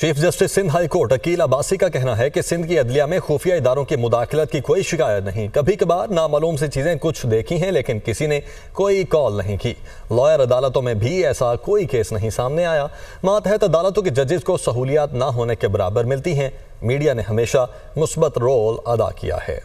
chief justice Sindh high court Aqeel Abbasi का कहना है कि सिंध की अदलिया में खुफिया इदारों की मुदाखलत की कोई शिकायत नहीं कभी कभार नामालूम सी चीज़ें कुछ देखी हैं लेकिन किसी ने कोई कॉल नहीं की लॉयर अदालतों में भी ऐसा कोई केस नहीं सामने आया मातहत अदालतों के जजेस को सहूलियात ना होने के बराबर मिलती हैं मीडिया ने हमेशा मुस्बत रोल अदा किया है